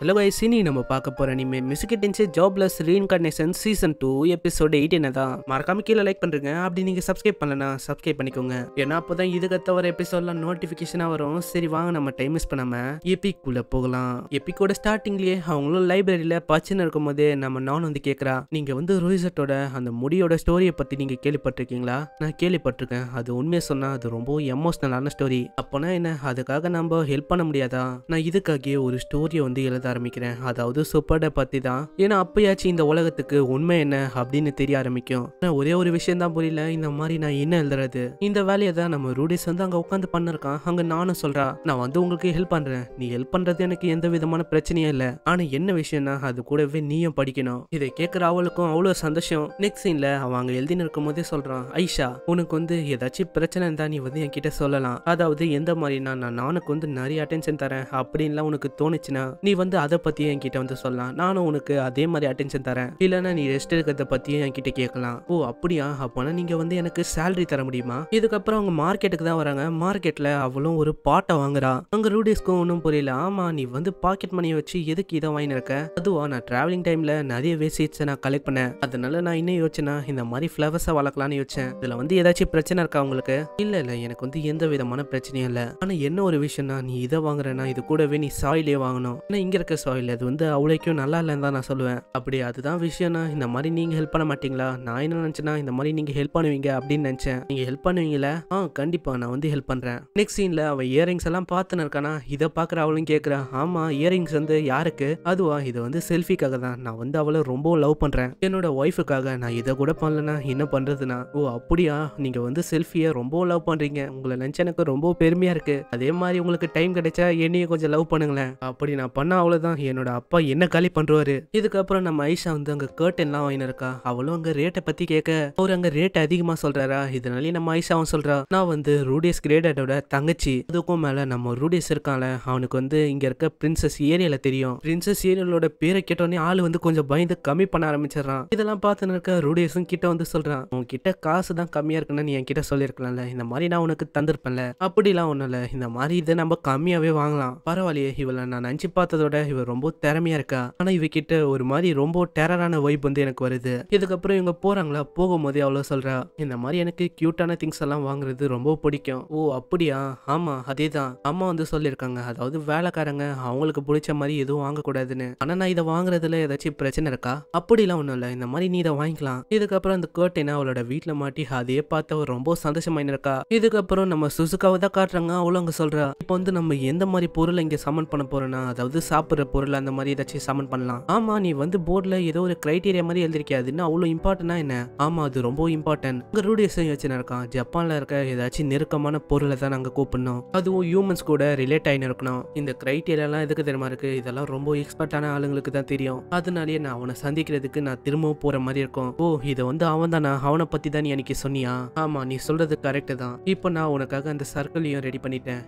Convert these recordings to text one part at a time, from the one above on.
hello வை cine நம்ம பார்க்க போகிற அனிமே மியூசிக்கிட்டின்ஸ் jobless reincarnation season two episode eight என்ன தான் மறக்காம கீழே லைக் பண்ணுறீங்க அப்படி நீங்கள் சப்ஸ்கிரைப் பண்ணலனா சப்ஸ்கிரைப் பண்ணிக்கோங்க ஏன்னா அப்போ தான் இதுக்கு தவிர எபிசோட்லாம் நோட்டிஃபிகேஷனாக வரும் சரி வாங்க நம்ம டைம் மிஸ் பண்ணாமல் எபிக்குள்ளே போகலாம் எபிக்கோட ஸ்டார்டிங்லேயே அவங்களும் லைப்ரரியில் பச்சுன்னு இருக்கும்போது நம்ம நான் வந்து கேட்குறா நீங்கள் வந்து ரோஹிசட்டோட அந்த முடியோட ஸ்டோரியை பற்றி நீங்கள் கேள்விப்பட்டிருக்கீங்களா நான் கேள்விப்பட்டிருக்கேன் அது உண்மையை சொன்னால் அது ரொம்ப எமோஷ்னலான ஸ்டோரி அப்போனா என்ன அதுக்காக நம்ம ஹெல்ப் பண்ண முடியாதா நான் இதுக்காகவே ஒரு ஸ்டோரியை வந்து எழுத ஆரம்பிக்கிறேன் அதாவது சூப்பர்டை பத்தி தான் ஏன்னா அப்பயாச்சும் இந்த உலகத்துக்கு உண்மை என்ன அப்படின்னு தெரிய ஆரம்பிக்கும் ஒரே ஒரு விஷயம் தான் புரியல இந்த மாதிரி நான் என்ன எழுதுறது இந்த வேலையை தான் நம்ம ரூடிஸ் வந்து அங்க உட்காந்து பண்ணிருக்கான் அங்க நானும் சொல்றா நான் வந்து உங்களுக்கு ஹெல்ப் பண்றேன் நீ ஹெல்ப் பண்றது எனக்கு எந்த விதமான பிரச்சனையும் இல்ல ஆனா என்ன விஷயம்னா அது கூடவே நீயும் படிக்கணும் இதை கேட்கற அவளுக்கும் அவ்வளவு சந்தோஷம் நெக்ஸ்ட் சீன்ல அவன் அங்க எழுதினு இருக்கும் போதே சொல்றான் ஐஷா உனக்கு வந்து ஏதாச்சும் பிரச்சனை இருந்தா நீ வந்து என்கிட்ட சொல்லலாம் அதாவது எந்த மாதிரினா நான் நானுக்கு வந்து நிறைய அட்டென்ஷன் தரேன் அப்படின்லாம் உனக்கு தோணுச்சுன்னா நீ வந்து அதை பற்றியும் என்கிட்ட வந்து சொல்லலாம் நானும் உனக்கு அதே மாதிரி அட்டென்ஷன் தரேன் இல்லைன்னா நீ ரெஸ்ட் இருக்கிறத பற்றியும் என்கிட்ட கேட்கலாம் ஓ அப்படியா அப்போனா நீங்கள் வந்து எனக்கு சேலரி தர முடியுமா இதுக்கப்புறம் அவங்க மார்க்கெட்டுக்கு தான் வராங்க மார்க்கெட்டில் அவளும் ஒரு பாட்டை வாங்குறா அங்கே ரூடிஸ்க்கும் ஒன்றும் புரியல ஆமா நீ வந்து பாக்கெட் மணியை வச்சு எதுக்கு இதை வாங்கினிருக்க அதுவா நான் ட்ராவலிங் டைமில் நிறைய வேஸ்டேஜ் நான் கலெக்ட் பண்ணேன் அதனால நான் இன்னும் யோசிச்சேன்னா இந்த மாதிரி ஃப்ளவர்ஸை வளர்க்கலாம்னு யோசிச்சேன் இதில் வந்து ஏதாச்சும் பிரச்சனை இருக்கா உங்களுக்கு இல்லை இல்லை எனக்கு வந்து எந்த விதமான பிரச்சனையும் இல்லை ஆனால் என்ன ஒரு விஷயம்னா நீ இதை வாங்குறேன்னா இது கூடவே நீ சாயிலே வாங்கணும் ஆனால் இங்கே இருக்க இருக்க சாயில் அது வந்து அவ்வளோக்கும் நல்லா இல்லைன்னு தான் நான் சொல்லுவேன் அப்படி அதுதான் விஷயம்னா இந்த மாதிரி நீங்கள் ஹெல்ப் பண்ண மாட்டீங்களா நான் என்ன நினச்சேன்னா இந்த மாதிரி நீங்கள் ஹெல்ப் பண்ணுவீங்க அப்படின்னு நினச்சேன் நீங்கள் ஹெல்ப் பண்ணுவீங்களா ஆ கண்டிப்பாக நான் வந்து ஹெல்ப் பண்ணுறேன் நெக்ஸ்ட் சீனில் அவள் இயரிங்ஸ் எல்லாம் பார்த்துன்னு இருக்கானா இதை பார்க்குற அவளும் கேட்குறா ஆமாம் இயரிங்ஸ் வந்து யாருக்கு அதுவா இது வந்து செல்ஃபிக்காக தான் நான் வந்து அவளை ரொம்ப லவ் பண்ணுறேன் என்னோட ஒய்ஃபுக்காக நான் இதை கூட பண்ணலன்னா என்ன பண்ணுறதுனா ஓ அப்படியா நீங்கள் வந்து செல்ஃபியை ரொம்ப லவ் பண்ணுறீங்க உங்களை நினச்ச எனக்கு ரொம்ப பெருமையாக இருக்குது அதே மாதிரி உங்களுக்கு டைம் கிடைச்சா என்னையும் கொஞ்சம் லவ் பண்ணுங்களேன் அப்படி நான் பண்ண அவ்வளோ தான் என்னோட அப்பா என்ன காலி பண்ணுறாரு இதுக்கப்புறம் நம்ம ஐஷா வந்து அங்கே கேர்டன்லாம் வாங்கினிருக்கா அவளும் அங்கே ரேட்டை பற்றி கேட்க அவர் அங்கே ரேட் அதிகமாக சொல்கிறாரா இதனாலே நம்ம ஐஷாவும் சொல்கிறா நான் வந்து ரூடியஸ் கிரேடடோட தங்கச்சி அதுக்கும் மேலே நம்ம ரூடியஸ் இருக்கான்ல அவனுக்கு வந்து இங்கே இருக்க பிரின்சஸ் ஏரியாவில் தெரியும் பிரின்சஸ் ஏரியாலோட பேரை கேட்டோடனே ஆள் வந்து கொஞ்சம் பயந்து கம்மி பண்ண ஆரம்பிச்சிடறான் இதெல்லாம் பார்த்து இருக்க ரூடியஸும் கிட்ட வந்து சொல்கிறான் உன்கிட்ட காசு தான் கம்மியாக இருக்குன்னு நீ என்கிட்ட சொல்லியிருக்கலாம்ல இந்த மாதிரி நான் உனக்கு தந்திருப்பேன்ல அப்படிலாம் ஒன்றும் இல்லை இந்த மாதிரி இதை நம்ம கம்மியாகவே வாங்கலாம் பரவாயில்லையே இவளை நான் நினச்சி பார்த்ததோட இவ ரொம்ப திறமையா இருக்கா ஆனா இவகிட்ட ஒரு மாதிரி ரொம்ப டெரரான வைப் வந்து எனக்கு வருது இதுக்கப்புறம் இவங்க போறாங்களா போகும்போதே அவ்வளவு சொல்றா இந்த மாதிரி எனக்கு கியூட்டான திங்ஸ் எல்லாம் வாங்குறது ரொம்ப பிடிக்கும் ஓ அப்படியா ஆமா அதே தான் அம்மா வந்து சொல்லியிருக்காங்க அதாவது வேலைக்காரங்க அவங்களுக்கு பிடிச்ச மாதிரி எதுவும் வாங்கக்கூடாதுன்னு ஆனா நான் இதை வாங்குறதுல ஏதாச்சும் பிரச்சனை இருக்கா அப்படிலாம் ஒண்ணும் இல்ல இந்த மாதிரி நீ இதை வாங்கிக்கலாம் இதுக்கப்புறம் அந்த கேர்டைனா அவளோட வீட்டுல மாட்டி அதையே பார்த்த அவர் ரொம்ப சந்தோஷமாயின்னு இருக்கா இதுக்கப்புறம் நம்ம சுசுக்காவை தான் காட்டுறாங்க அவ்வளவு அங்க சொல்றா இப்போ வந்து நம்ம எந்த மாதிரி பொருளை இங்க சமன் பண்ண போறோம்னா அதாவது சாப்பிட்டு சாப்பிட்ற பொருள் அந்த மாதிரி ஏதாச்சும் சமன் பண்ணலாம் ஆமா நீ வந்து போர்டில் ஏதோ ஒரு கிரைட்டீரியா மாதிரி எழுதிருக்காதுன்னா அவ்வளோ இம்பார்ட்டன்ட்னா என்ன ஆமா அது ரொம்ப இம்பார்ட்டன்ட் அங்கே ரூடியஸையும் வச்சு நடக்கான் ஜப்பானில் இருக்க ஏதாச்சும் நெருக்கமான பொருளை தான் நாங்கள் கூப்பிடணும் அதுவும் ஹியூமன்ஸ் கூட ரிலேட் ஆகி இருக்கணும் இந்த கிரைட்டீரியாலாம் எதுக்கு தெரியுமா இருக்கு இதெல்லாம் ரொம்ப எக்ஸ்பர்ட்டான ஆளுங்களுக்கு தான் தெரியும் அதனாலேயே நான் அவனை சந்திக்கிறதுக்கு நான் திரும்பவும் போற மாதிரி இருக்கும் ஓ இதை வந்து அவன் தானா அவனை பத்தி தான் நீ எனக்கு சொன்னியா ஆமா நீ சொல்றது கரெக்ட் தான் இப்போ நான் உனக்காக அந்த சர்க்கிளையும் ரெடி பண்ணிட்டேன்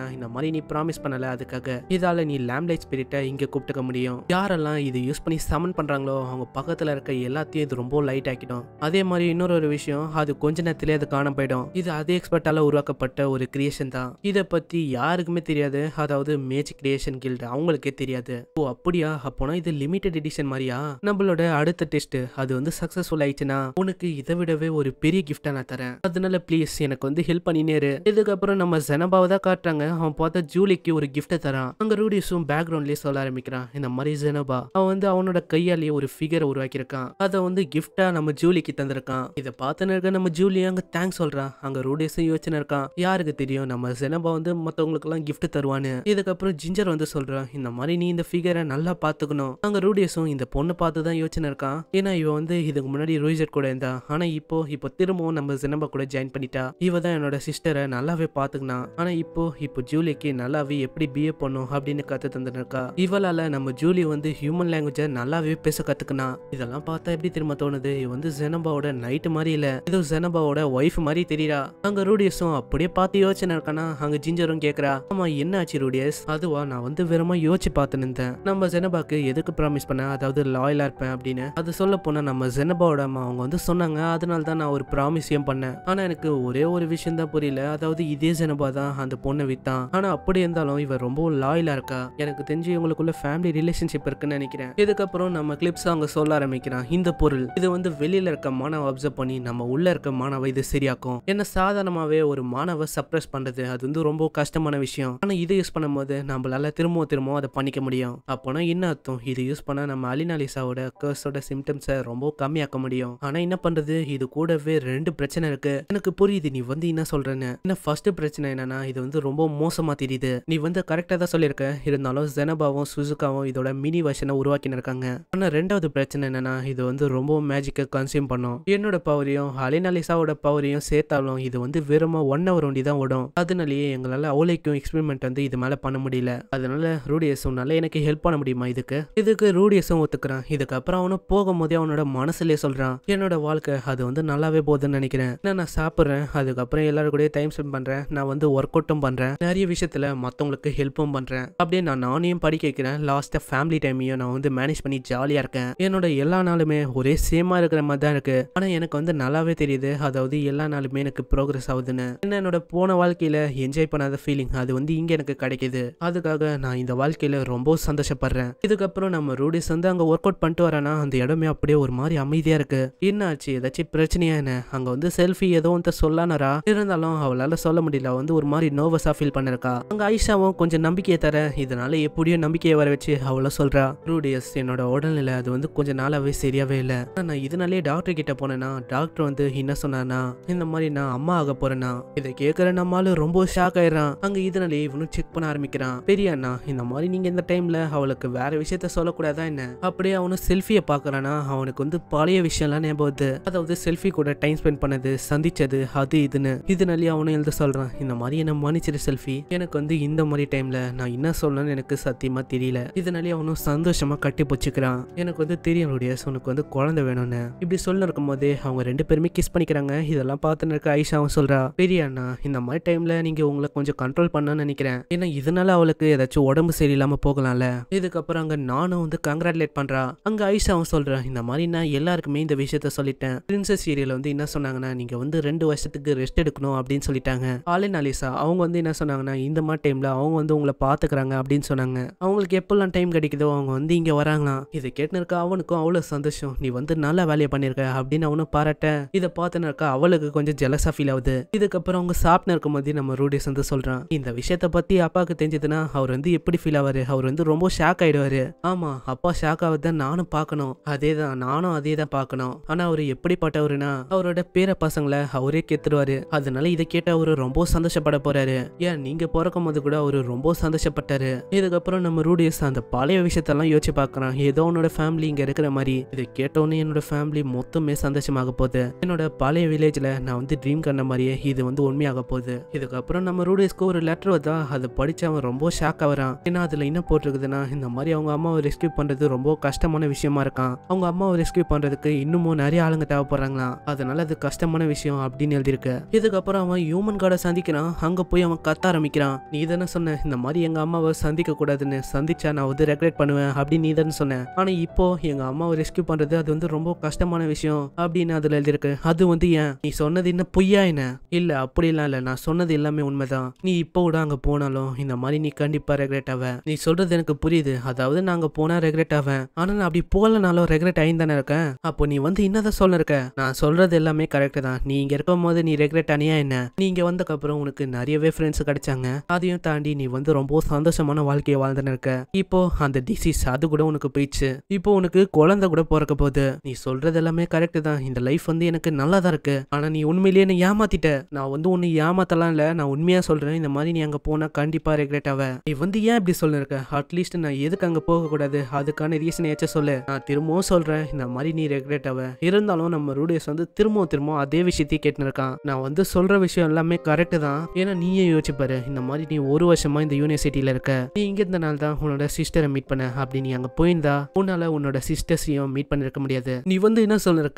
நான் இந்த மாதிரி நீ ப்ராமிஸ் பண்ணல அதுக்காக இதால நீ லேம்லைட்ஸ் ஸ்பிரிட்டை இங்கே கூப்பிட்டுக்க முடியும் யாரெல்லாம் இது யூஸ் பண்ணி சமன் பண்ணுறாங்களோ அவங்க பக்கத்தில் இருக்க எல்லாத்தையும் இது ரொம்ப லைட் ஆக்கிடும் அதே மாதிரி இன்னொரு ஒரு விஷயம் அது கொஞ்ச நேரத்திலே அது காண போயிடும் இது அதே எக்ஸ்பர்ட்டால உருவாக்கப்பட்ட ஒரு கிரியேஷன் தான் இதை பற்றி யாருக்குமே தெரியாது அதாவது மேஜிக் கிரியேஷன் கில்டு அவங்களுக்கே தெரியாது ஓ அப்படியா அப்போனா இது லிமிடெட் எடிஷன் மாதிரியா நம்மளோட அடுத்த டெஸ்ட் அது வந்து சக்சஸ்ஃபுல் ஆயிடுச்சுன்னா உனக்கு இதை விடவே ஒரு பெரிய கிஃப்டா நான் தரேன் அதனால ப்ளீஸ் எனக்கு வந்து ஹெல்ப் பண்ணினேரு இதுக்கப்புறம் நம்ம ஜெனபாவை தான் காட்டுறாங்க அவன் பார்த்தா ஜூலிக்கு ஒரு கிஃப்டை தரான் அங்க ரூடிஸும் பேக்ரவுண்ட் டோன்லேயே சொல்ல ஆரம்பிக்கிறான் இந்த மாதிரி ஜெனபா அவன் வந்து அவனோட கையாலேயே ஒரு ஃபிகரை உருவாக்கியிருக்கான் அதை வந்து கிஃப்டா நம்ம ஜூலிக்கு தந்திருக்கான் இதை பார்த்துன்னு இருக்க நம்ம ஜூலி அங்க தேங்க்ஸ் சொல்றான் அங்க ரூடேஸும் யோசனை இருக்கான் யாருக்கு தெரியும் நம்ம ஜெனபா வந்து மத்தவங்களுக்கு எல்லாம் கிஃப்ட் தருவான்னு இதுக்கப்புறம் ஜிஞ்சர் வந்து சொல்றான் இந்த மாதிரி நீ இந்த ஃபிகரை நல்லா பாத்துக்கணும் அங்க ரூடியஸும் இந்த பொண்ணு பார்த்து தான் யோசனை இருக்கான் ஏன்னா இவன் வந்து இதுக்கு முன்னாடி ரூஜர் கூட இருந்தா ஆனா இப்போ இப்போ திரும்பவும் நம்ம ஜெனபா கூட ஜாயின் பண்ணிட்டா இவ தான் என்னோட சிஸ்டரை நல்லாவே பாத்துக்கணும் ஆனா இப்போ இப்போ ஜூலிக்கு நல்லாவே எப்படி பிஏ பண்ணும் அப்படின்னு கத்து தந்துருக்கான் இருக்கா இவளால நம்ம ஜூலி வந்து ஹியூமன் லாங்குவேஜை நல்லாவே பேச கத்துக்கணும் இதெல்லாம் பார்த்தா எப்படி திரும்ப தோணுது இவ வந்து ஜெனபாவோட நைட்டு மாதிரி இல்ல ஏதோ ஜெனபாவோட ஒய்ஃப் மாதிரி தெரியறா அங்க ரூடியஸும் அப்படியே பார்த்து யோசனை இருக்கானா அங்க ஜிஞ்சரும் கேக்குறா ஆமா என்ன ஆச்சு ரூடியஸ் அதுவா நான் வந்து வெறுமா யோசிச்சு பார்த்து நின்றேன் நம்ம ஜெனபாக்கு எதுக்கு ப்ராமிஸ் பண்ண அதாவது லாயலா இருப்பேன் அப்படின்னு அது சொல்ல போனா நம்ம ஜெனபாவோட அம்மா அவங்க வந்து சொன்னாங்க அதனால தான் நான் ஒரு ப்ராமிஸையும் பண்ணேன் ஆனா எனக்கு ஒரே ஒரு விஷயம் தான் புரியல அதாவது இதே ஜெனபா தான் அந்த பொண்ணை வித்தான் ஆனா அப்படி இருந்தாலும் இவ ரொம்ப லாயலா இருக்கா எனக்கு தெரிஞ்ச தெரிஞ்சு இவங்களுக்குள்ள ஃபேமிலி ரிலேஷன்ஷிப் இருக்குன்னு நினைக்கிறேன் இதுக்கப்புறம் நம்ம கிளிப்ஸ் அவங்க சொல்ல ஆரம்பிக்கிறான் இந்த பொருள் இது வந்து வெளியில இருக்க மாணவ அப்சர்வ் பண்ணி நம்ம உள்ள இருக்க மாணவ இது சரியாக்கும் என்ன சாதாரணமாவே ஒரு மாணவ சப்ரஸ் பண்றது அது வந்து ரொம்ப கஷ்டமான விஷயம் ஆனா இதை யூஸ் பண்ணும்போது நம்மளால திரும்பவும் திரும்பவும் அதை பண்ணிக்க முடியும் அப்போனா என்ன அர்த்தம் இது யூஸ் பண்ணா நம்ம அலினாலிசாவோட கர்ஸோட சிம்டம்ஸை ரொம்ப கம்மியாக்க முடியும் ஆனா என்ன பண்றது இது கூடவே ரெண்டு பிரச்சனை இருக்கு எனக்கு புரியுது நீ வந்து என்ன சொல்றேன்னு என்ன ஃபர்ஸ்ட் பிரச்சனை என்னன்னா இது வந்து ரொம்ப மோசமா தெரியுது நீ வந்து கரெக்டா தான் சொல்லியிருக்க இருந்தாலும் ஜென அனுபவம் சுசுகாவும் இதோட மினி வெர்ஷனை உருவாக்கின்னு இருக்காங்க ஆனால் ரெண்டாவது பிரச்சனை என்னன்னா இது வந்து ரொம்ப மேஜிக்கை கன்சியூம் பண்ணும் என்னோட பவரையும் அலினாலிசாவோட பவரையும் சேர்த்தாலும் இது வந்து வெறும் ஒன் ஹவர் ஒண்டி தான் ஓடும் அதனாலேயே எங்களால் அவளைக்கும் எக்ஸ்பெரிமெண்ட் வந்து இது மேலே பண்ண முடியல அதனால ரூடியஸும்னால எனக்கு ஹெல்ப் பண்ண முடியுமா இதுக்கு இதுக்கு ரூடியஸும் ஒத்துக்கிறான் இதுக்கப்புறம் அவனும் போகும்போதே அவனோட மனசுலேயே சொல்கிறான் என்னோட வாழ்க்கை அது வந்து நல்லாவே போகுதுன்னு நினைக்கிறேன் நான் நான் சாப்பிட்றேன் அதுக்கப்புறம் எல்லாரும் கூட டைம் ஸ்பெண்ட் பண்ணுறேன் நான் வந்து ஒர்க் அவுட்டும் பண்ணுறேன் நிறைய விஷயத்தில் மற்றவங்களுக்கு ஹெல்ப்பும் பண்ணுறேன் அப்படியே நான் நானே படிக்க வைக்கிறேன் லாஸ்ட்டாக ஃபேமிலி டைமையும் நான் வந்து மேனேஜ் பண்ணி ஜாலியாக இருக்கேன் என்னோட எல்லா நாளுமே ஒரே சேமாக இருக்கிற மாதிரி தான் இருக்குது ஆனால் எனக்கு வந்து நல்லாவே தெரியுது அதாவது எல்லா நாளுமே எனக்கு ப்ரோக்ரஸ் ஆகுதுன்னு என்ன என்னோட போன வாழ்க்கையில் என்ஜாய் பண்ணாத ஃபீலிங் அது வந்து இங்கே எனக்கு கிடைக்கிது அதுக்காக நான் இந்த வாழ்க்கையில் ரொம்ப சந்தோஷப்படுறேன் இதுக்கப்புறம் நம்ம ரூடிஸ் வந்து அங்கே ஒர்க் அவுட் பண்ணிட்டு வரேன்னா அந்த இடமே அப்படியே ஒரு மாதிரி அமைதியாக இருக்குது என்ன ஆச்சு ஏதாச்சும் பிரச்சனையா என்ன அங்கே வந்து செல்ஃபி ஏதோ வந்து சொல்லானரா இருந்தாலும் அவளால் சொல்ல முடியல வந்து ஒரு மாதிரி நர்வஸாக ஃபீல் பண்ணிருக்கா அங்கே ஐஷாவும் கொஞ்சம் நம்பிக்கையை தர இதனால எப்படியும் மறுபடியும் நம்பிக்கையை வர வச்சு அவ்வளோ சொல்கிறா ரூடியஸ் என்னோட உடல்நிலை அது வந்து கொஞ்சம் நாளாகவே சரியாகவே இல்லை நான் இதனாலே டாக்டர் கிட்ட போனேன்னா டாக்டர் வந்து என்ன சொன்னானா இந்த மாதிரி நான் அம்மா ஆக போறேன்னா இதை கேட்குற நம்மளும் ரொம்ப ஷாக் ஆயிடுறான் அங்கே இதனாலே இவனும் செக் பண்ண ஆரம்பிக்கிறான் பெரியண்ணா இந்த மாதிரி நீங்கள் இந்த டைமில் அவளுக்கு வேற விஷயத்த சொல்லக்கூடாதா என்ன அப்படியே அவனும் செல்ஃபியை பார்க்கறானா அவனுக்கு வந்து பழைய விஷயம்லாம் ஞாபகம் வருது அதாவது செல்ஃபி கூட டைம் ஸ்பெண்ட் பண்ணது சந்திச்சது அது இதுன்னு இதனாலே அவனும் எழுத சொல்கிறான் இந்த மாதிரி என்ன மன்னிச்சிரு செல்ஃபி எனக்கு வந்து இந்த மாதிரி டைமில் நான் என்ன சொல்லணும்னு எனக்கு சத்தியமா தெரியல இதனாலே அவனும் சந்தோஷமாக கட்டி போச்சுக்கிறான் எனக்கு வந்து தெரியனுடைய உனக்கு வந்து குழந்தை வேணும்னு இப்படி சொல்ல இருக்கும் போதே அவங்க ரெண்டு பேருமே கிஸ் பண்ணிக்கிறாங்க இதெல்லாம் பார்த்துன்னு இருக்க ஐஷாவும் சொல்கிறா பெரிய அண்ணா இந்த மாதிரி டைமில் நீங்கள் உங்களை கொஞ்சம் கண்ட்ரோல் பண்ணு நினைக்கிறேன் ஏன்னா இதனால அவளுக்கு ஏதாச்சும் உடம்பு சரியில்லாமல் போகலாம்ல இதுக்கப்புறம் அங்கே நானும் வந்து கங்க்ராச்சுலேட் பண்ணுறா அங்கே ஐஷாவும் சொல்கிறேன் இந்த மாதிரி நான் எல்லாருக்குமே இந்த விஷயத்த சொல்லிட்டேன் பிரின்சஸ் சீரியல் வந்து என்ன சொன்னாங்கன்னா நீங்கள் வந்து ரெண்டு வருஷத்துக்கு ரெஸ்ட் எடுக்கணும் அப்படின்னு சொல்லிட்டாங்க ஆலின் அலிசா அவங்க வந்து என்ன சொன்னாங்கன்னா இந்த மாதிரி டைமில் அவங்க வந்து உங்களை பாத்துக்கிறாங்க அப்படின்னு சொன்னாங்க அவங்களுக்கு எப்பெல்லாம் டைம் கிடைக்குதோ அவங்க வந்து இங்கே வராங்களாம் இதை கேட்டுனருக்கா அவனுக்கும் அவ்வளோ சந்தோஷம் நீ வந்து நல்லா வேலையை பண்ணிருக்க அப்படின்னு அவனும் பாராட்ட இதை பார்த்துனாக்கா அவளுக்கு கொஞ்சம் ஜெலசா ஃபீல் ஆகுது இதுக்கப்புறம் அவங்க சாப்பிட்டு இருக்கும் போது நம்ம ரூடியஸ் வந்து சொல்கிறான் இந்த விஷயத்த பற்றி அப்பாவுக்கு தெரிஞ்சதுன்னா அவர் வந்து எப்படி ஃபீல் ஆவார் அவர் வந்து ரொம்ப ஷாக் ஆகிடுவார் ஆமாம் அப்பா ஷாக் ஆகுதான் நானும் பார்க்கணும் அதே தான் நானும் அதே தான் பார்க்கணும் ஆனால் அவர் எப்படிப்பட்டவருனா அவரோட பேர பசங்களை அவரே கேத்துருவாரு அதனால இதை கேட்டு அவரு ரொம்ப சந்தோஷப்பட போறாரு ஏன் நீங்க பிறக்கும் போது கூட அவரு ரொம்ப சந்தோஷப்பட்டாரு இதுக்கப்புறம் அதுக்கப்புறம் நம்ம ரூடியஸ் அந்த பழைய விஷயத்தெல்லாம் யோசிச்சு பார்க்குறான் ஏதோ உன்னோட ஃபேமிலி இங்கே இருக்கிற மாதிரி இதை கேட்டோன்னே என்னோட ஃபேமிலி மொத்தமே சந்தோஷமாக போகுது என்னோட பழைய வில்லேஜில் நான் வந்து ட்ரீம் கண்ண மாதிரியே இது வந்து உண்மையாக போகுது இதுக்கப்புறம் நம்ம ரூடியஸ்க்கு ஒரு லெட்டர் வந்தா அதை படித்து அவன் ரொம்ப ஷாக் ஆகிறான் ஏன்னா அதில் என்ன போட்டிருக்குதுன்னா இந்த மாதிரி அவங்க அம்மாவை ரெஸ்கியூ பண்ணுறது ரொம்ப கஷ்டமான விஷயமா இருக்கான் அவங்க அம்மாவை ரெஸ்கியூ பண்ணுறதுக்கு இன்னமும் நிறைய ஆளுங்க தேவைப்படுறாங்களாம் அதனால அது கஷ்டமான விஷயம் அப்படின்னு எழுதியிருக்கு இதுக்கப்புறம் அவன் ஹியூமன் கார்டை சந்திக்கிறான் அங்கே போய் அவன் கத்த ஆரம்பிக்கிறான் நீ தானே சொன்ன இந்த மாதிரி எங்கள் அம்மாவை சந்திக்க கூடாது கூடாதுன்னு சந்திச்சா நான் வந்து ரெக்ரெட் பண்ணுவேன் அப்படின்னு நீதான் சொன்னேன் ஆனா இப்போ எங்க அம்மாவை ரெஸ்கியூ பண்றது அது வந்து ரொம்ப கஷ்டமான விஷயம் அப்படின்னு அதுல எழுதிருக்கு அது வந்து ஏன் நீ சொன்னது என்ன பொய்யா என்ன இல்ல அப்படிலாம் இல்ல நான் சொன்னது எல்லாமே உண்மைதான் நீ இப்போ கூட அங்க போனாலும் இந்த மாதிரி நீ கண்டிப்பா ரெக்ரெட் ஆவ நீ சொல்றது எனக்கு புரியுது அதாவது நாங்க போனா ரெக்ரெட் ஆவேன் ஆனா நான் அப்படி போகலனாலும் ரெக்ரெட் ஆகி தானே இருக்கேன் அப்போ நீ வந்து என்னதான் சொல்ல இருக்க நான் சொல்றது எல்லாமே கரெக்ட் தான் நீ இங்க இருக்கும் போது நீ ரெக்ரெட் அணியா என்ன நீங்க வந்தக்கப்புறம் உனக்கு நிறையவே ஃப்ரெண்ட்ஸ் கிடைச்சாங்க அதையும் தாண்டி நீ வந்து ரொம்ப சந்தோஷமான வாழ்க்கையை வாழ் வாழ்ந்துன்னு இருக்க இப்போ அந்த டிசீஸ் அது கூட உனக்கு போயிடுச்சு இப்போ உனக்கு குழந்தை கூட பிறக்க போகுது நீ சொல்றது எல்லாமே கரெக்ட் தான் இந்த லைஃப் வந்து எனக்கு நல்லா தான் இருக்கு ஆனா நீ உண்மையிலேயே என்ன ஏமாத்திட்ட நான் வந்து உன்னை ஏமாத்தலாம் இல்ல நான் உண்மையா சொல்றேன் இந்த மாதிரி நீ அங்க போனா கண்டிப்பா ரெக்ரெட் ஆவ நீ வந்து ஏன் இப்படி இருக்க அட்லீஸ்ட் நான் எதுக்கு அங்க போக கூடாது அதுக்கான ரீசன் ஏச்சும் சொல்லு நான் திரும்பவும் சொல்றேன் இந்த மாதிரி நீ ரெக்ரெட் ஆவ இருந்தாலும் நம்ம ரூடியஸ் வந்து திரும்பவும் திரும்பவும் அதே விஷயத்தையும் கேட்டுன்னு இருக்கான் நான் வந்து சொல்ற விஷயம் எல்லாமே கரெக்ட் தான் ஏன்னா நீயே யோசிச்சு பாரு இந்த மாதிரி நீ ஒரு வருஷமா இந்த யூனிவர்சிட்டியில இருக்க நீ இங்க இந்த நாள் தான் உன்னோட சிஸ்டரை மீட் பண்ண அப்படி நீ அங்க போயிருந்தா உன்னால உன்னோட சிஸ்டர்ஸையும் மீட் பண்ணிருக்க முடியாது நீ வந்து என்ன சொல்லிருக்க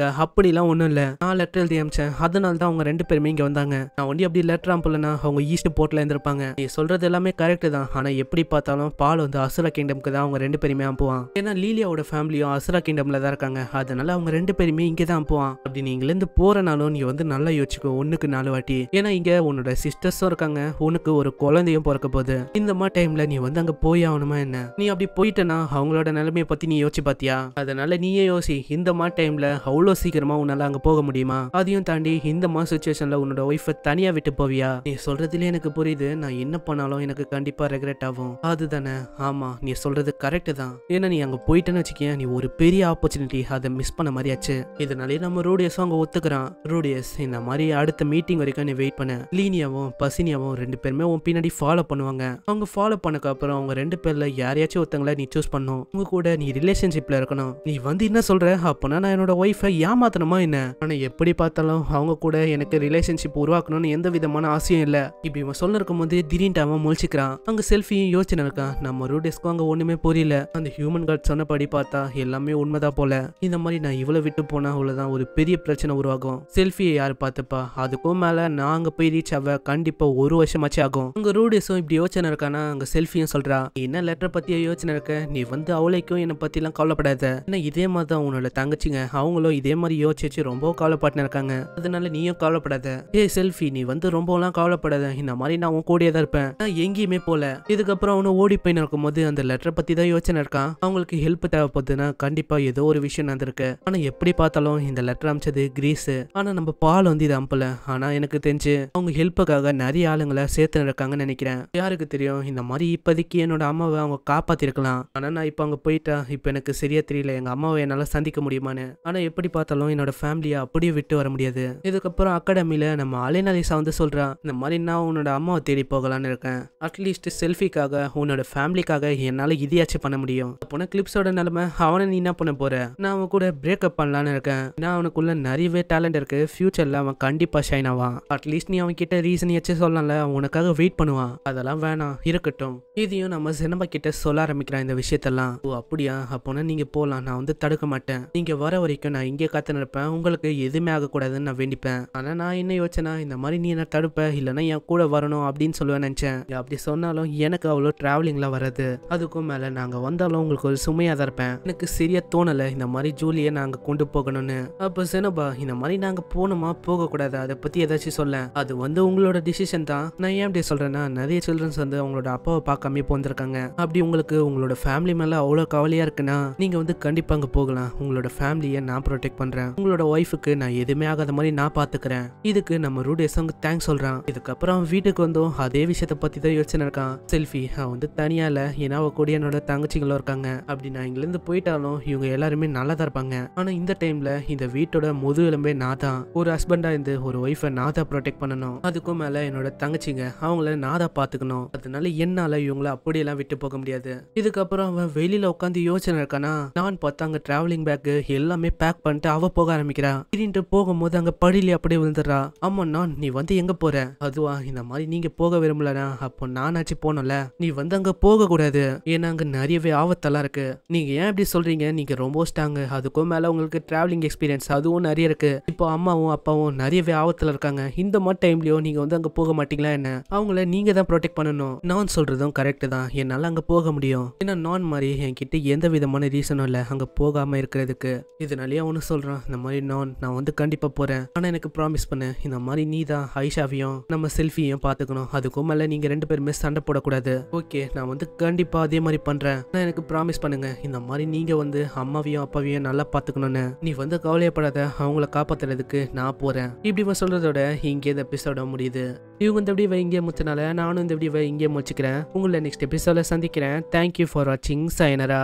எல்லாம் ஒண்ணும் இல்ல நான் லெட்டர் எழுதி அமிச்சேன் அதனால தான் அவங்க ரெண்டு பேருமே இங்க வந்தாங்க நான் ஒண்டி அப்படி லெட்டர் அனுப்பலனா அவங்க ஈஸ்ட் போர்ட்ல இருந்திருப்பாங்க நீ சொல்றது எல்லாமே கரெக்டு தான் ஆனா எப்படி பார்த்தாலும் பால் வந்து அசுரா கிங்டம்க்கு தான் அவங்க ரெண்டு பேருமே அனுப்புவான் ஏன்னா லீலியாவோட ஃபேமிலியும் அசுரா கிங்டம்ல தான் இருக்காங்க அதனால அவங்க ரெண்டு பேருமே இங்கே தான் அனுப்புவான் அப்படி நீ இருந்து போறனாலும் நீ வந்து நல்லா யோசிச்சுக்கோ ஒண்ணுக்கு நாலு வாட்டி ஏன்னா இங்க உன்னோட சிஸ்டர்ஸும் இருக்காங்க உனக்கு ஒரு குழந்தையும் பிறக்க போகுது இந்த மாதிரி டைம்ல நீ வந்து அங்க போய் போய் ஆகணுமா என்ன நீ அப்படி போயிட்டனா அவங்களோட நிலைமையை பத்தி நீ யோசிச்சு பாத்தியா அதனால நீயே யோசி இந்த மாதிரி டைம்ல அவ்வளோ சீக்கிரமா உன்னால அங்க போக முடியுமா அதையும் தாண்டி இந்த மாதிரி சுச்சுவேஷன்ல உன்னோட ஒய்ஃபை தனியா விட்டு போவியா நீ சொல்றதுல எனக்கு புரியுது நான் என்ன பண்ணாலும் எனக்கு கண்டிப்பா ரெகரெட் ஆகும் அதுதானே ஆமா நீ சொல்றது கரெக்ட் தான் ஏன்னா நீ அங்க போயிட்டேன்னு வச்சுக்க நீ ஒரு பெரிய ஆப்பர்ச்சுனிட்டி அதை மிஸ் பண்ண மாதிரியாச்சு இதனாலே நம்ம ரூடியஸும் அங்கே ஒத்துக்கிறான் ரூடியஸ் இந்த மாதிரி அடுத்த மீட்டிங் வரைக்கும் நீ வெயிட் பண்ண லீனியாவும் பசினியாவும் ரெண்டு பேருமே உன் பின்னாடி ஃபாலோ பண்ணுவாங்க அவங்க ஃபாலோ பண்ணக்கு அப்புறம் அவங்க ரெண்டு பேரில் யாரையாச்சும் ஒருத்தங்கள நீ சூஸ் பண்ணும் உங்க கூட நீ ரிலேஷன்ஷிப்பில் இருக்கணும் நீ வந்து என்ன சொல்கிற அப்பனா நான் என்னோட ஒய்ஃபை ஏமாத்தணுமா என்ன ஆனால் எப்படி பார்த்தாலும் அவங்க கூட எனக்கு ரிலேஷன்ஷிப் உருவாக்கணும்னு எந்த விதமான ஆசையும் இல்லை இப்படி இவன் சொல்ல இருக்கும் போது திடீர்னு அவன் முழிச்சுக்கிறான் அங்கே செல்ஃபியும் யோசனை இருக்கான் நம்ம ரூடேஸ்க்கும் அங்கே ஒன்றுமே புரியல அந்த ஹியூமன் கார்ட் சொன்னபடி பார்த்தா எல்லாமே உண்மைதான் போல இந்த மாதிரி நான் இவ்வளோ விட்டு போனா அவ்வளவுதான் ஒரு பெரிய பிரச்சனை உருவாகும் செல்ஃபியை யார் பார்த்துப்பா அதுக்கும் மேலே நான் அங்க போய் ரீச் ஆவ கண்டிப்பாக ஒரு வருஷமாச்சு ஆகும் ரூ ரூடேஸும் இப்படி யோசனை இருக்கானா அங்கே செல்ஃபியும் சொல்கிறா சொல்லிட்டான் என்ன லெட்டர் பத்தியே யோசனை இருக்க நீ வந்து அவளைக்கும் என்ன பத்தி எல்லாம் கவலைப்படாத ஏன்னா இதே மாதிரி தான் உன்னோட தங்கச்சிங்க அவங்களும் இதே மாதிரி யோசிச்சு ரொம்ப கவலைப்பட்டு இருக்காங்க அதனால நீயும் கவலைப்படாத ஏ செல்ஃபி நீ வந்து ரொம்பலாம் கவலைப்படாத இந்த மாதிரி நான் உன் கூடியே தான் இருப்பேன் நான் எங்கேயுமே போல இதுக்கப்புறம் அவனு ஓடி போய் இருக்கும்போது அந்த லெட்டரை பத்தி தான் யோசனை இருக்கான் அவங்களுக்கு ஹெல்ப் தேவைப்படுதுன்னா கண்டிப்பா ஏதோ ஒரு விஷயம் நடந்திருக்கு ஆனா எப்படி பார்த்தாலும் இந்த லெட்டர் அமைச்சது கிரீஸ் ஆனா நம்ம பால் வந்து இது அம்பல ஆனா எனக்கு தெரிஞ்சு அவங்க ஹெல்ப்புக்காக நிறைய ஆளுங்களை சேர்த்து இருக்காங்கன்னு நினைக்கிறேன் யாருக்கு தெரியும் இந்த மாதிரி இப்போதைக்கு என்னோட அம்மாவை அவங்க காப்பாற்றிருக்கலாம் ஆனால் நான் இப்போ அங்கே போயிட்டா இப்போ எனக்கு சரியாக தெரியல எங்கள் அம்மாவை என்னால் சந்திக்க முடியுமான்னு ஆனால் எப்படி பார்த்தாலும் என்னோட ஃபேமிலியை அப்படியே விட்டு வர முடியாது இதுக்கப்புறம் அகாடமில நம்ம அலைநாளிசா வந்து சொல்கிறா இந்த மாதிரி நான் உன்னோட அம்மாவை தேடி போகலான்னு இருக்கேன் அட்லீஸ்ட் செல்ஃபிக்காக உன்னோட ஃபேமிலிக்காக என்னால் இதையாச்சும் பண்ண முடியும் போன கிளிப்ஸோட நிலமை அவனை நீ என்ன பண்ண போற நான் அவன் கூட பிரேக்அப் பண்ணலான்னு இருக்கேன் நான் அவனுக்குள்ள நிறையவே டேலண்ட் இருக்கு ஃபியூச்சர்ல அவன் கண்டிப்பாக ஷைன் ஆவான் அட்லீஸ்ட் நீ அவன் கிட்ட ரீசன் ஏச்சும் சொல்லல உனக்காக வெயிட் பண்ணுவான் அதெல்லாம் வேணாம் இருக்கட்டும் இதையும் நம்ம நம்ம சினிமா கிட்ட சொல்ல ஆரம்பிக்கிறான் இந்த விஷயத்தெல்லாம் ஓ அப்படியா அப்போனா நீங்கள் போகலாம் நான் வந்து தடுக்க மாட்டேன் நீங்க வர வரைக்கும் நான் இங்கே காத்து நிற்பேன் உங்களுக்கு எதுவுமே ஆகக்கூடாதுன்னு நான் வேண்டிப்பேன் ஆனால் நான் என்ன யோசனை இந்த மாதிரி நீ என்ன தடுப்ப இல்லைன்னா என் கூட வரணும் அப்படின்னு சொல்லுவேன் நினச்சேன் அப்படி சொன்னாலும் எனக்கு அவ்வளோ ட்ராவலிங்லாம் வராது அதுக்கும் மேலே நாங்கள் வந்தாலும் உங்களுக்கு ஒரு சுமையாக தான் இருப்பேன் எனக்கு சரியா தோணல இந்த மாதிரி ஜூலியை நாங்கள் கொண்டு போகணும்னு அப்போ சினபா இந்த மாதிரி நாங்கள் போகணுமா போகக்கூடாது அதை பற்றி ஏதாச்சும் சொல்ல அது வந்து உங்களோட டிசிஷன் தான் நான் ஏன் அப்படி சொல்றேன்னா நிறைய சில்ட்ரன்ஸ் வந்து அவங்களோட அப்பாவை பார்க்காம இப்போ இருக்காங்க அப்படி உங்களுக்கு உங்களோட ஃபேமிலி மேல அவ்வளவு கவலையா இருக்குன்னா நீங்க வந்து கண்டிப்பா அங்க போகலாம் உங்களோட ஃபேமிலியை நான் ப்ரொடெக்ட் பண்றேன் உங்களோட ஒய்ஃபுக்கு நான் எதுவுமே ஆகாத மாதிரி நான் பாத்துக்கிறேன் இதுக்கு நம்ம ரூடேசங்க தேங்க்ஸ் சொல்றான் இதுக்கப்புறம் வீட்டுக்கு வந்தோம் அதே விஷயத்த பத்தி தான் யோசனை இருக்கான் செல்ஃபி அவன் வந்து தனியா இல்ல ஏன்னா அவ கூட என்னோட தங்கச்சிங்களும் இருக்காங்க அப்படி நான் இங்க இருந்து போயிட்டாலும் இவங்க எல்லாருமே நல்லா தான் இருப்பாங்க ஆனா இந்த டைம்ல இந்த வீட்டோட முது எலும்பே நான் தான் ஒரு ஹஸ்பண்டா இருந்து ஒரு ஒய்ஃபை நான் தான் ப்ரொடெக்ட் பண்ணணும் அதுக்கும் மேல என்னோட தங்கச்சிங்க அவங்கள நான் தான் பாத்துக்கணும் அதனால என்னால இவங்கள அப்படி எல்லாம் விட்டு போக முடியாது இதுக்கப்புறம் அவன் வெளியில உட்காந்து யோசனை இருக்கானா நான் பார்த்தா அங்க டிராவலிங் பேக் எல்லாமே பேக் பண்ணிட்டு அவ போக ஆரம்பிக்கிறா திடீர்னு போகும்போது அங்க படியில அப்படியே விழுந்துடுறா ஆமா நான் நீ வந்து எங்க போற அதுவா இந்த மாதிரி நீங்க போக விரும்பலனா அப்போ நானாச்சு போனோம்ல நீ வந்து அங்க போக கூடாது ஏன்னா அங்க நிறையவே ஆபத்தெல்லாம் இருக்கு நீங்க ஏன் இப்படி சொல்றீங்க நீங்க ரொம்ப ஸ்டாங்கு அதுக்கும் மேல உங்களுக்கு டிராவலிங் எக்ஸ்பீரியன்ஸ் அதுவும் நிறைய இருக்கு இப்போ அம்மாவும் அப்பாவும் நிறையவே ஆபத்துல இருக்காங்க இந்த மாதிரி டைம்லயோ நீங்க வந்து அங்க போக மாட்டீங்களா என்ன அவங்கள நீங்க தான் ப்ரொடெக்ட் பண்ணணும் நான் சொல்றதும் கரெக்ட் தான் என்னால் அங்கே போக முடியும் ஏன்னா நான் மாதிரி என்கிட்ட எந்த விதமான ரீசனும் இல்லை அங்கே போகாமல் இருக்கிறதுக்கு இதனாலேயே அவனு சொல்கிறான் இந்த மாதிரி நான் நான் வந்து கண்டிப்பாக போகிறேன் ஆனால் எனக்கு ப்ராமிஸ் பண்ணு இந்த மாதிரி நீ தான் ஐஷாவையும் நம்ம செல்ஃபியும் பார்த்துக்கணும் அதுக்கும் மேலே நீங்கள் ரெண்டு பேருமே சண்டை போடக்கூடாது ஓகே நான் வந்து கண்டிப்பாக அதே மாதிரி பண்ணுறேன் ஆனால் எனக்கு ப்ராமிஸ் பண்ணுங்க இந்த மாதிரி நீங்கள் வந்து அம்மாவையும் அப்பாவையும் நல்லா பார்த்துக்கணும்னு நீ வந்து கவலையப்படாத அவங்கள காப்பாற்றுறதுக்கு நான் போகிறேன் இப்படி சொல்கிறதோட இங்கே இந்த எபிசோட முடியுது இவங்க இந்த எப்படி வைங்க முச்சனால நானும் இந்த எப்படி வைங்க முச்சுக்கிறேன் உங்களை நெக்ஸ்ட் எபிசோட் எபிசோடில் சந்திக்கிறேன் தேங்க்யூ ஃபார் வாட்சிங் சயனரா